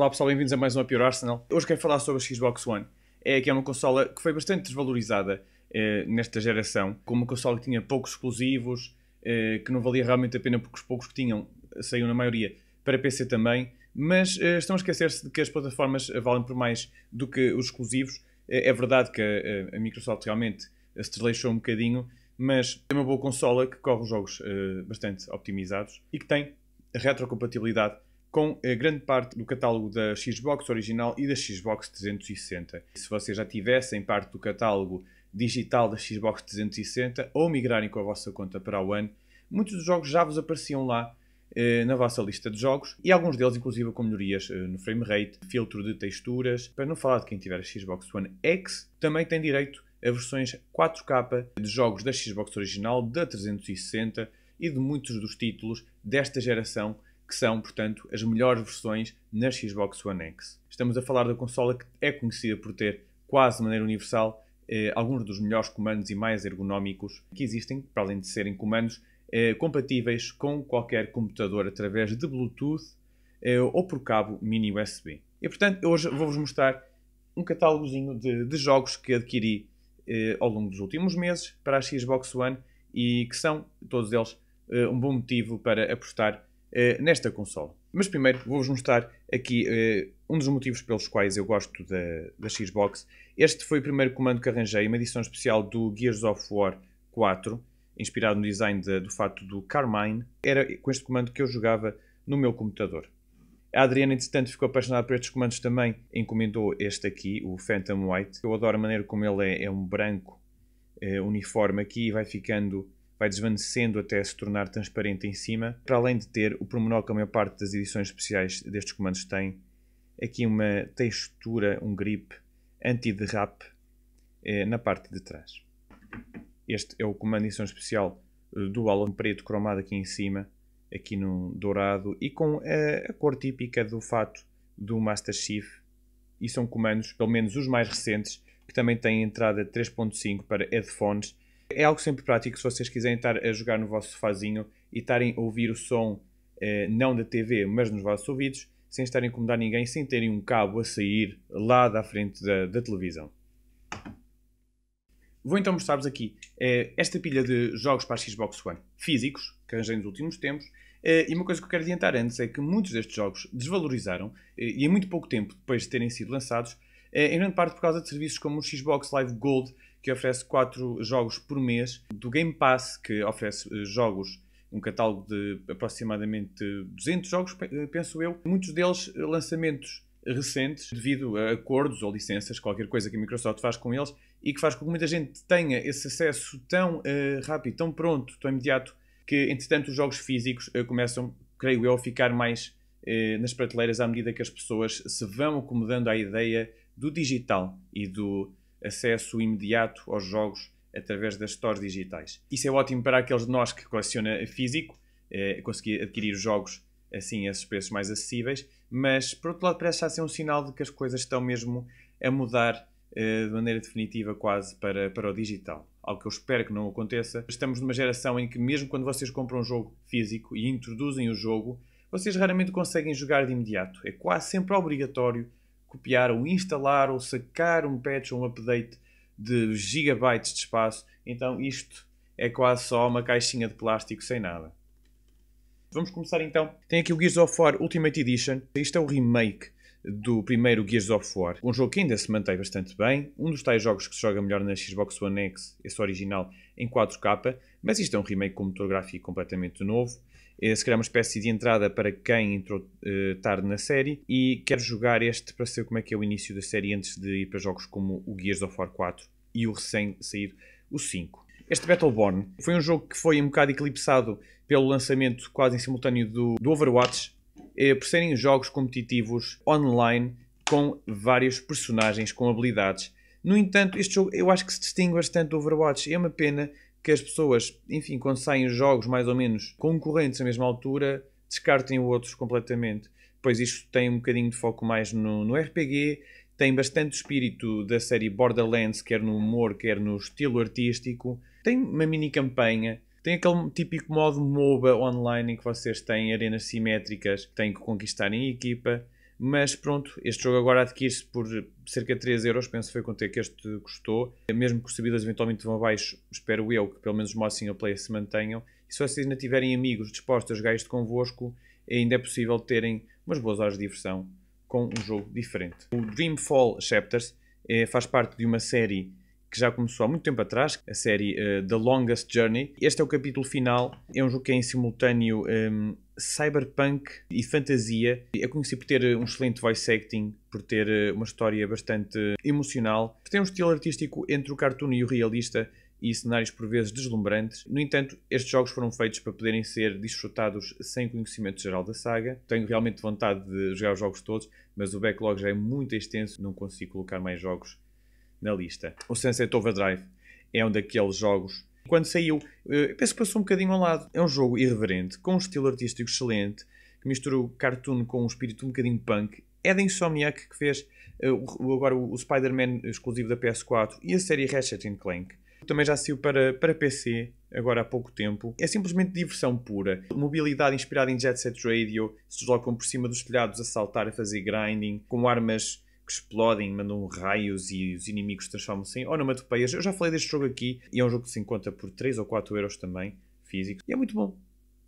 Olá pessoal, bem-vindos a mais um pior Arsenal. Hoje quero falar sobre a Xbox One, é, que é uma consola que foi bastante desvalorizada eh, nesta geração, como uma consola que tinha poucos exclusivos, eh, que não valia realmente a pena porque os poucos que tinham saíram na maioria para PC também, mas eh, estão a esquecer-se de que as plataformas valem por mais do que os exclusivos. Eh, é verdade que a, a Microsoft realmente se desleixou um bocadinho, mas é uma boa consola que corre jogos eh, bastante optimizados e que tem retrocompatibilidade com eh, grande parte do catálogo da Xbox original e da Xbox 360. Se vocês já tivessem parte do catálogo digital da Xbox 360 ou migrarem com a vossa conta para a One, muitos dos jogos já vos apareciam lá eh, na vossa lista de jogos e alguns deles inclusive com melhorias eh, no frame rate, filtro de texturas, para não falar de quem tiver a Xbox One X, também tem direito a versões 4K de jogos da Xbox original, da 360 e de muitos dos títulos desta geração que são, portanto, as melhores versões na Xbox One X. Estamos a falar da consola que é conhecida por ter, quase de maneira universal, eh, alguns dos melhores comandos e mais ergonómicos que existem, para além de serem comandos eh, compatíveis com qualquer computador através de Bluetooth eh, ou por cabo mini USB. E portanto, hoje vou-vos mostrar um catálogozinho de, de jogos que adquiri eh, ao longo dos últimos meses para a Xbox One e que são, todos eles, eh, um bom motivo para apostar eh, nesta consola. Mas primeiro vou-vos mostrar aqui uh, um dos motivos pelos quais eu gosto da, da Xbox. Este foi o primeiro comando que arranjei, uma edição especial do Gears of War 4, inspirado no design de, do fato do Carmine. Era com este comando que eu jogava no meu computador. A Adriana, entretanto, ficou apaixonada por estes comandos também. Encomendou este aqui, o Phantom White. Eu adoro a maneira como ele é, é um branco é, uniforme aqui e vai ficando vai desvanecendo até se tornar transparente em cima, para além de ter o pormenor que a maior parte das edições especiais destes comandos tem, aqui uma textura, um grip anti-derrape eh, na parte de trás. Este é o comando de edição especial eh, dual preto cromado aqui em cima, aqui no dourado e com a, eh, a cor típica do fato do Master Chief. E são comandos, pelo menos os mais recentes, que também têm entrada 3.5 para headphones é algo sempre prático se vocês quiserem estar a jogar no vosso sofazinho e estarem a ouvir o som eh, não da TV, mas nos vossos ouvidos, sem estarem a incomodar ninguém, sem terem um cabo a sair lá da frente da, da televisão. Vou então mostrar-vos aqui eh, esta pilha de jogos para a Xbox One físicos, que arranjei nos últimos tempos, eh, e uma coisa que eu quero adiantar antes é que muitos destes jogos desvalorizaram, eh, e em muito pouco tempo depois de terem sido lançados, eh, em grande parte por causa de serviços como o Xbox Live Gold, que oferece 4 jogos por mês, do Game Pass, que oferece eh, jogos, um catálogo de aproximadamente 200 jogos, eh, penso eu, muitos deles eh, lançamentos recentes devido a acordos ou licenças, qualquer coisa que a Microsoft faz com eles e que faz com que muita gente tenha esse acesso tão uh, rápido, tão pronto, tão imediato, que entretanto os jogos físicos uh, começam, creio eu, a ficar mais uh, nas prateleiras à medida que as pessoas se vão acomodando à ideia do digital e do acesso imediato aos jogos através das stores digitais. Isso é ótimo para aqueles de nós que colecionam físico, eh, conseguir adquirir jogos assim a esses preços mais acessíveis, mas por outro lado parece já ser um sinal de que as coisas estão mesmo a mudar eh, de maneira definitiva quase para, para o digital. Algo que eu espero que não aconteça. Estamos numa geração em que mesmo quando vocês compram um jogo físico e introduzem o jogo, vocês raramente conseguem jogar de imediato. É quase sempre obrigatório copiar ou instalar ou sacar um patch ou um update de gigabytes de espaço. Então isto é quase só uma caixinha de plástico sem nada. Vamos começar então. Tem aqui o Gears of War Ultimate Edition. Isto é o remake do primeiro Gears of War. Um jogo que ainda se mantém bastante bem, um dos tais jogos que se joga melhor na Xbox One X, esse original, em 4K, mas isto é um remake com motor gráfico completamente novo, eh, se calhar uma espécie de entrada para quem entrou uh, tarde na série e quero jogar este para saber como é que é o início da série antes de ir para jogos como o Gears of War 4 e o recém-saído o 5. Este Battleborn foi um jogo que foi um bocado eclipsado pelo lançamento quase em simultâneo do, do Overwatch, eh, por serem jogos competitivos online com vários personagens com habilidades. No entanto, este jogo eu acho que se distingue bastante do Overwatch. É uma pena que as pessoas, enfim, quando saem jogos mais ou menos concorrentes à mesma altura, descartem outros completamente. Pois isto tem um bocadinho de foco mais no, no RPG, tem bastante espírito da série Borderlands, quer no humor, quer no estilo artístico. Tem uma mini campanha, tem aquele típico modo MOBA online em que vocês têm arenas simétricas, têm que conquistar em equipa. Mas pronto, este jogo agora adquire-se por cerca de 3 euros, penso foi quanto é que este custou. Mesmo que os subidas eventualmente vão abaixo, espero eu que pelo menos os mods single player se mantenham. E se vocês ainda tiverem amigos dispostos a jogar isto convosco, ainda é possível terem umas boas horas de diversão com um jogo diferente. O Dreamfall Chapters eh, faz parte de uma série que já começou há muito tempo atrás, a série uh, The Longest Journey. Este é o capítulo final, é um jogo que é em simultâneo um, ehm, cyberpunk e fantasia. É conhecido por ter eh, um excelente voice acting, por ter eh, uma história bastante emocional, por ter um estilo artístico entre o cartoon e o realista e cenários por vezes deslumbrantes. No entanto, estes jogos foram feitos para poderem ser desfrutados sem conhecimento geral da saga. Tenho realmente vontade de jogar os jogos todos, mas o backlog já é muito extenso, não consigo colocar mais jogos na lista. O Sunset Overdrive é um daqueles jogos. Quando saiu, eh, penso que passou um bocadinho ao lado. É um jogo irreverente, com um estilo artístico excelente, que mistura o cartoon com um espírito um bocadinho punk. É da Insomniac que fez uh, agora o, o Spider-Man exclusivo da PS4 e a série Ratchet Clank. Também já saiu para, para PC, agora há pouco tempo. É simplesmente diversão pura. Mobilidade inspirada em Jet Set Radio, se deslocam por cima dos telhados a saltar, a fazer grinding, com armas que explodem, mandam raios e os inimigos transformam-se em onomatopeias. Eu já falei deste jogo aqui e é um jogo que se encontra por 3 ou 4 euros também, físico, e é muito bom.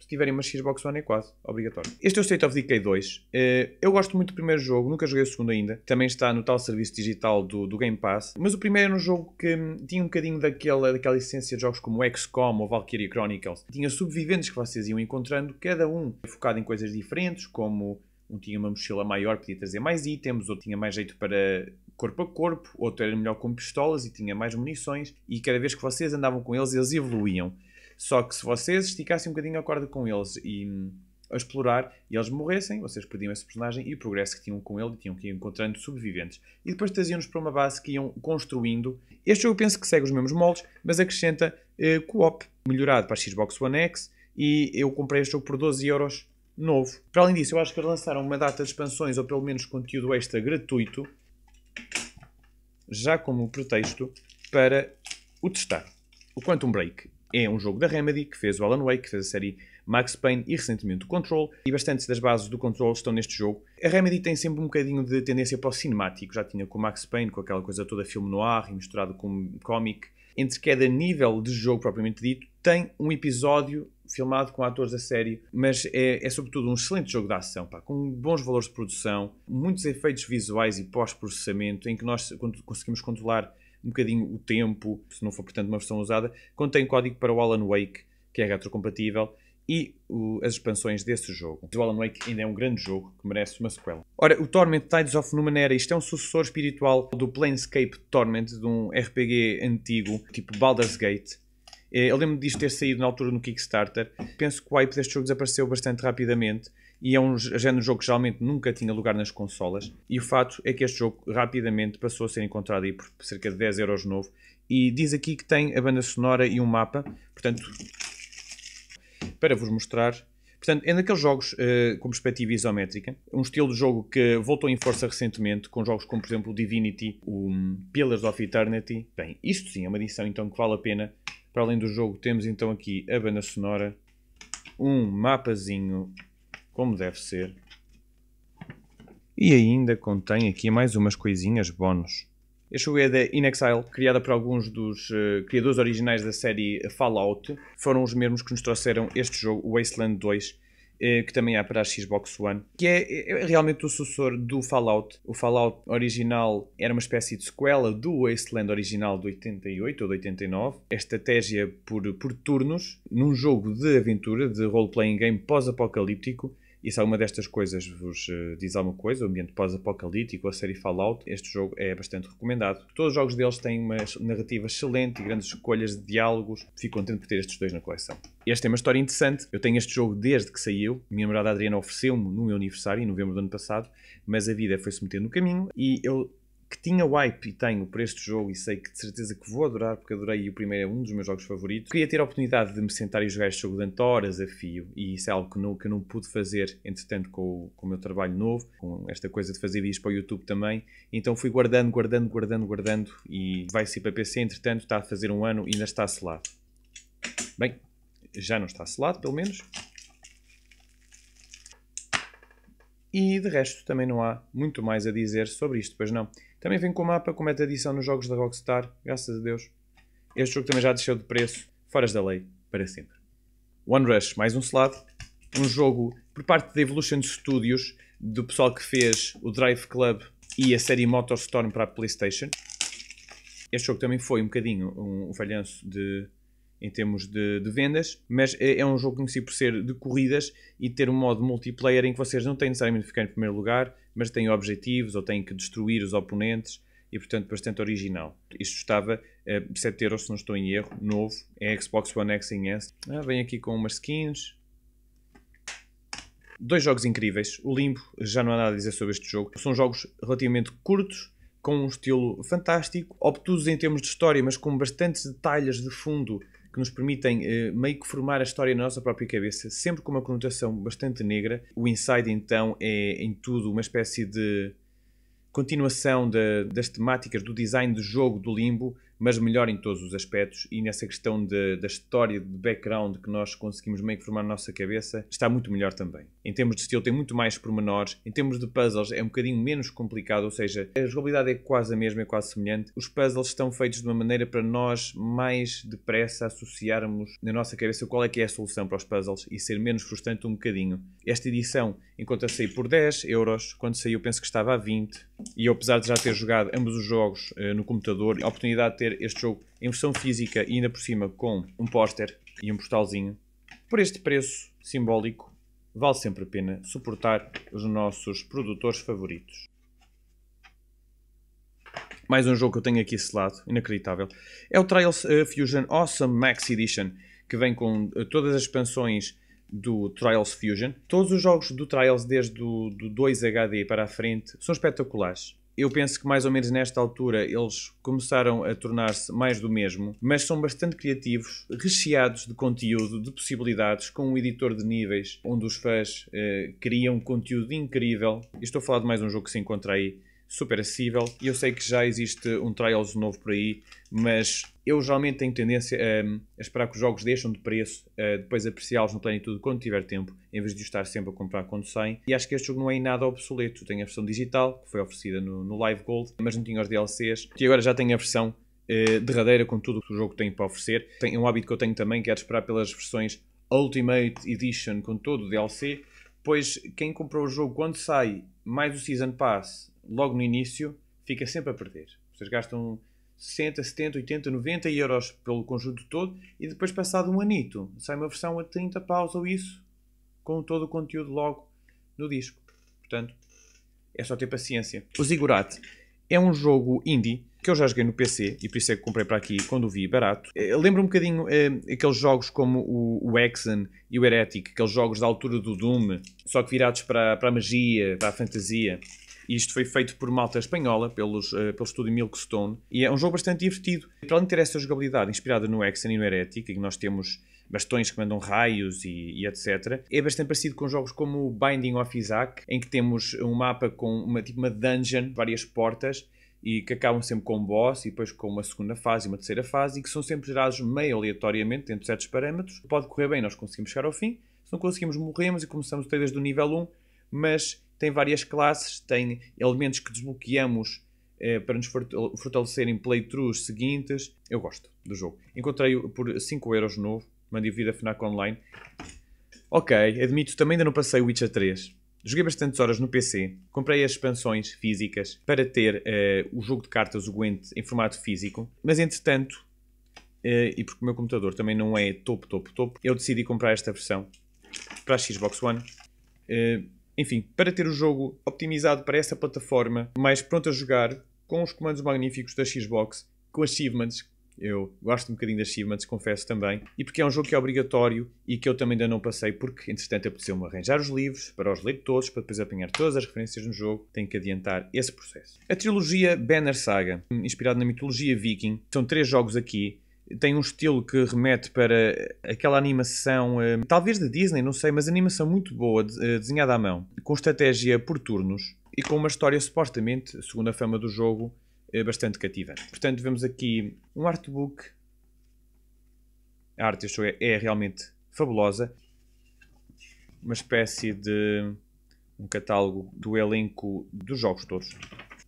Se tiverem uma Xbox One é quase obrigatório. Este é o State of Decay 2. Eh, eu gosto muito do primeiro jogo, nunca joguei o segundo ainda. Também está no tal serviço digital do, do Game Pass. Mas o primeiro era um jogo que hum, tinha um bocadinho daquela, daquela essência de jogos como XCOM ou Valkyrie Chronicles. Tinha sobreviventes que vocês iam encontrando, cada um focado em coisas diferentes, como um tinha uma mochila maior, podia trazer mais itens, outro tinha mais jeito para corpo a corpo, outro era melhor com pistolas e tinha mais munições, e cada vez que vocês andavam com eles, eles evoluíam. Só que se vocês esticassem um bocadinho a corda com eles e hum, a explorar e eles morressem, vocês perdiam esse personagem e o progresso que tinham com ele e tinham que ir encontrando sobreviventes. E depois traziam-nos para uma base que iam construindo. Este eu penso que segue os mesmos moldes, mas acrescenta eh, co-op, melhorado para a Xbox One X e eu comprei este jogo por 12 euros novo. Para além disso, eu acho que eles lançaram uma data de expansões ou pelo menos conteúdo extra gratuito, já como pretexto para o testar. O Quantum Break é um jogo da Remedy que fez o Alan Wake, que fez a série Max Payne e recentemente o Control, e bastantes das bases do Control estão neste jogo. A Remedy tem sempre um bocadinho de tendência para o cinemático, já tinha com o Max Payne, com aquela coisa toda filme noir e misturado com cómic. Entre cada nível de jogo propriamente dito, tem um episódio filmado com atores da série, mas é, é sobretudo um excelente jogo de ação, pá, com bons valores de produção, muitos efeitos visuais e pós-processamento, em que nós conseguimos controlar um bocadinho o tempo, se não for, portanto, uma versão usada. Contém código para o Alan Wake, que é retrocompatível, e o, as expansões desse jogo. O Alan Wake ainda é um grande jogo que merece uma sequela. Ora, o Torment Tides of Numenera, isto é um sucessor espiritual do Planescape Torment, de um RPG antigo, tipo Baldur's Gate, eh, eu lembro disto ter saído na altura no Kickstarter. Penso que o hype deste jogo desapareceu bastante rapidamente e é um género de jogo que geralmente nunca tinha lugar nas consolas. E o fato é que este jogo rapidamente passou a ser encontrado aí por cerca de 10€ euros novo. E diz aqui que tem a banda sonora e um mapa, portanto, para vos mostrar. Portanto, é daqueles jogos uh, com perspectiva isométrica, um estilo de jogo que voltou em força recentemente, com jogos como, por exemplo, o Divinity, o Pillars of Eternity. Bem, isto sim é uma edição então que vale a pena para além do jogo, temos então aqui a banda sonora, um mapazinho como deve ser, e ainda contém aqui mais umas coisinhas bónus. Este jogo é da Exile, criada por alguns dos uh, criadores originais da série Fallout. Foram os mesmos que nos trouxeram este jogo, Wasteland 2, eh, que também há para a Xbox One, que é, é, é, realmente o sucessor do Fallout. O Fallout original era uma espécie de sequela do Wasteland original de 88 ou de 89. A estratégia por, por turnos, num jogo de aventura, de role-playing game pós-apocalíptico, e se alguma destas coisas vos eh, diz alguma coisa, o ambiente pós-apocalíptico, a série Fallout, este jogo é bastante recomendado. Todos os jogos deles têm uma narrativa excelente e grandes escolhas de diálogos. Fico contente por ter estes dois na coleção. Esta é uma história interessante. Eu tenho este jogo desde que saiu. Minha namorada Adriana ofereceu-me no meu aniversário, em novembro do ano passado, mas a vida foi-se metendo no caminho e eu que tinha o hype e tenho por este jogo e sei que de certeza que vou adorar porque adorei e o primeiro é um dos meus jogos favoritos. Queria ter a oportunidade de me sentar e jogar este jogo durante horas a fio e isso é algo que não, que não pude fazer entretanto com, com o meu trabalho novo, com esta coisa de fazer vídeos para o YouTube também. Então fui guardando, guardando, guardando, guardando e vai ser para PC entretanto, está a fazer um ano e ainda está selado. Bem, já não está selado pelo menos. E de resto também não há muito mais a dizer sobre isto, pois não. Também vem com o mapa, com meta edição nos jogos da Rockstar, graças a Deus. Este jogo também já desceu de preço, fora da lei, para sempre. One Rush, mais um selado. Um jogo por parte da Evolution Studios, do pessoal que fez o Drive Club e a série Motorstorm para a PlayStation. Este jogo também foi um bocadinho um falhanço de em termos de, de vendas, mas é, é, um jogo conhecido por ser de corridas e ter um modo multiplayer em que vocês não têm necessariamente de ficar em primeiro lugar, mas têm objetivos ou têm que destruir os oponentes e, portanto, bastante original. Isto estava uh, eh, 7 euros, se não estou em erro, novo, é Xbox One X em S. Ah, vem aqui com umas skins, dois jogos incríveis. O Limbo, já não há nada a dizer sobre este jogo. São jogos relativamente curtos, com um estilo fantástico, obtusos em termos de história, mas com bastantes detalhes de fundo que nos permitem uh, meio que formar a história na nossa própria cabeça, sempre com uma conotação bastante negra. O Inside, então, é em tudo uma espécie de continuação de, das temáticas do design do jogo do Limbo, mas melhor em todos os aspectos e nessa questão de, da história, de background que nós conseguimos meio que formar na nossa cabeça, está muito melhor também. Em termos de estilo tem muito mais pormenores, em termos de puzzles é um bocadinho menos complicado, ou seja, a jogabilidade é quase a mesma, é quase semelhante. Os puzzles estão feitos de uma maneira para nós mais depressa associarmos na nossa cabeça qual é que é a solução para os puzzles e ser menos frustrante um bocadinho. Esta edição encontra-se por 10 euros, quando saiu penso que estava a 20 e eu apesar de já ter jogado ambos os jogos eh, no computador, a oportunidade de ter ver este jogo em versão física e ainda por cima com um póster e um postalzinho, por este preço simbólico, vale sempre a pena suportar os nossos produtores favoritos. Mais um jogo que eu tenho aqui selado, inacreditável, é o Trials Fusion Awesome Max Edition, que vem com eh, todas as expansões do Trials Fusion. Todos os jogos do Trials, desde o do 2 HD para a frente, são espetaculares eu penso que mais ou menos nesta altura eles começaram a tornar-se mais do mesmo, mas são bastante criativos, recheados de conteúdo, de possibilidades, com um editor de níveis onde os fãs uh, criam conteúdo incrível. estou a falar de mais um jogo que se encontra aí super acessível. E eu sei que já existe um Trials novo por aí mas eu geralmente tenho tendência a, ehm, a esperar que os jogos deixam de preço, eh, depois apreciá-los no plenitude quando tiver tempo, em vez de estar sempre a comprar quando saem. E acho que este jogo não é em nada obsoleto. Tem a versão digital, que foi oferecida no, no Live Gold, mas não tinha os DLCs, e agora já tem a versão uh, derradeira com tudo o que o jogo tem para oferecer. Tem um hábito que eu tenho também, que é de esperar pelas versões Ultimate Edition com todo o DLC, pois quem comprou o jogo quando sai, mais o Season Pass, logo no início, fica sempre a perder. Vocês gastam 60, 70, 80, 90 euros pelo conjunto todo e depois passado um anito sai uma versão a 30 paus ou isso com todo o conteúdo logo no disco. Portanto, é só ter paciência. O Ziggurat é um jogo indie que eu já joguei no PC e por isso é que comprei para aqui quando o vi barato. Eh, Lembra um bocadinho é, aqueles jogos como o, o Exen e o Heretic, aqueles jogos da altura do Doom, só que virados para, para a magia, para a fantasia. E isto foi feito por malta espanhola, pelos, uh, pelo estúdio Milkstone. E é um jogo bastante divertido. E para além de ter essa jogabilidade inspirada no Hexen e no Heretic, em que nós temos bastões que mandam raios e, e, etc. É bastante parecido com jogos como Binding of Isaac, em que temos um mapa com uma, tipo uma dungeon, várias portas, e que acabam sempre com um boss e depois com uma segunda fase e uma terceira fase, e que são sempre gerados meio aleatoriamente dentro de certos parâmetros. Pode correr bem, nós conseguimos chegar ao fim. Se não conseguimos, morremos e começamos outra vez do nível 1, mas tem várias classes, tem elementos que desbloqueamos eh, para nos fortalecerem playthroughs seguintes. Eu gosto do jogo. Encontrei-o por 5€ novo, mandei vir a FNAC Online. Ok, admito, também ainda não passei o Witcher 3. Joguei bastantes horas no PC, comprei as expansões físicas para ter eh, o jogo de cartas, o Gwent, em formato físico, mas entretanto Uh, e porque o meu computador também não é topo, topo, topo, eu decidi comprar esta versão para a Xbox One. Uh, enfim, para ter o jogo optimizado para essa plataforma, mais pronto a jogar, com os comandos magníficos da Xbox, com as achievements, eu gosto um bocadinho das achievements, confesso também, e porque é um jogo que é obrigatório e que eu também ainda não passei, porque entretanto apeteceu-me arranjar os livros para os ler todos, para depois apanhar todas as referências no jogo, tenho que adiantar esse processo. A trilogia Banner Saga, inspirada na mitologia viking, são três jogos aqui tem um estilo que remete para aquela animação, eh, talvez da Disney, não sei, mas animação muito boa, eh, desenhada à mão, com estratégia por turnos e com uma história supostamente, segundo a fama do jogo, eh, bastante cativante. Portanto, vemos aqui um artbook. A arte deste é, é realmente fabulosa. Uma espécie de um catálogo do elenco dos jogos todos.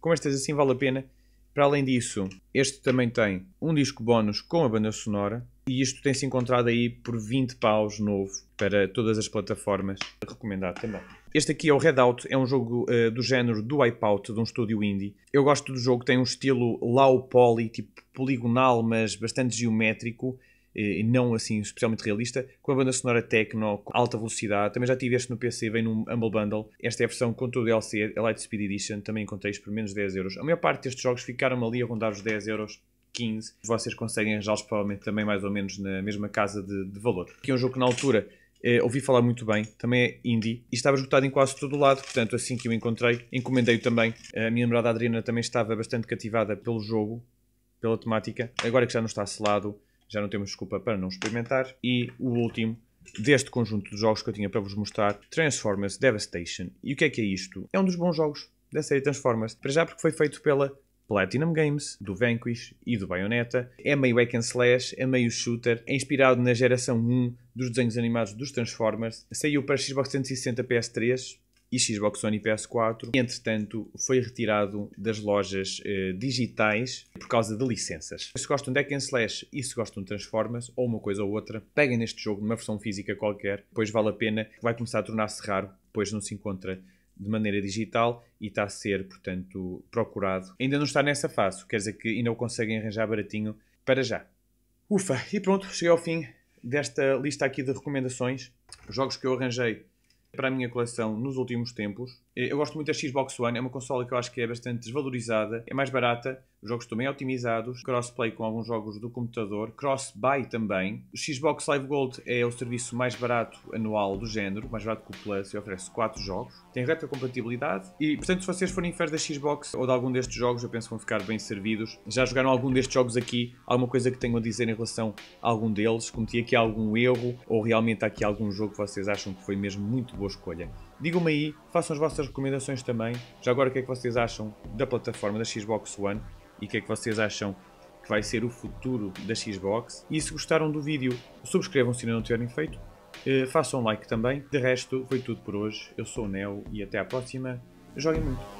Com estas assim vale a pena para além disso, este também tem um disco bónus com a banda sonora e isto tem-se encontrado aí por 20 paus novo para todas as plataformas. Recomendado também. Este aqui é o Redout, é um jogo uh, do género do Wipeout, de um estúdio indie. Eu gosto do jogo, tem um estilo low poly, tipo poligonal, mas bastante geométrico eh, e não assim especialmente realista, com a banda sonora techno, com alta velocidade. Também já tive este no PC, vem num Humble Bundle. Esta é a versão com todo o DLC, a Light Speed Edition, também encontrei por menos 10€. Euros. A maior parte destes jogos ficaram ali a rondar os 10€. Euros. 15, vocês conseguem arranjá-los provavelmente também mais ou menos na mesma casa de, de valor. Que é um jogo que na altura eh, ouvi falar muito bem, também é indie e estava esgotado em quase todo o lado, portanto assim que o encontrei, encomendei-o também. A minha namorada Adriana também estava bastante cativada pelo jogo, pela temática, agora que já não está selado já não temos desculpa para não experimentar. E o último deste conjunto de jogos que eu tinha para vos mostrar, Transformers Devastation. E o que é que é isto? É um dos bons jogos da série Transformers, para já porque foi feito pela Platinum Games, do Vanquish e do Bayonetta. É meio hack and slash, é meio shooter, é inspirado na geração 1 dos desenhos animados dos Transformers. Saiu para Xbox 360 PS3, e Xbox One e PS4. Entretanto, foi retirado das lojas eh, digitais por causa de licenças. Se gostam de Deck and Slash e se gostam de Transformers, ou uma coisa ou outra, peguem neste jogo numa versão física qualquer, pois vale a pena, vai começar a tornar-se raro, pois não se encontra de maneira digital e está a ser, portanto, procurado. Ainda não está nessa fase, quer dizer que ainda o conseguem arranjar baratinho para já. Ufa, e pronto, cheguei ao fim desta lista aqui de recomendações. Jogos que eu arranjei para a minha coleção nos últimos tempos. Eh, eu gosto muito da Xbox One, é uma consola que eu acho que é bastante desvalorizada, é mais barata jogos também otimizados, crossplay com alguns jogos do computador, cross-buy também. O Xbox Live Gold é o serviço mais barato anual do género, mais barato que o Plus, e oferece 4 jogos. Tem retrocompatibilidade e, portanto, se vocês forem fãs da Xbox ou de algum destes jogos, eu penso que vão ficar bem servidos. Já jogaram algum destes jogos aqui? Alguma coisa que tenham a dizer em relação a algum deles? Cometi aqui algum erro ou realmente há aqui algum jogo que vocês acham que foi mesmo muito boa escolha? Digam-me aí, façam as vossas recomendações também. Já agora, o que é que vocês acham da plataforma da Xbox One e o que é que vocês acham que vai ser o futuro da Xbox. E se gostaram do vídeo, subscrevam se ainda não tiverem feito, eh, façam um like também. De resto, foi tudo por hoje. Eu sou o Neo e até à próxima. Joguem muito!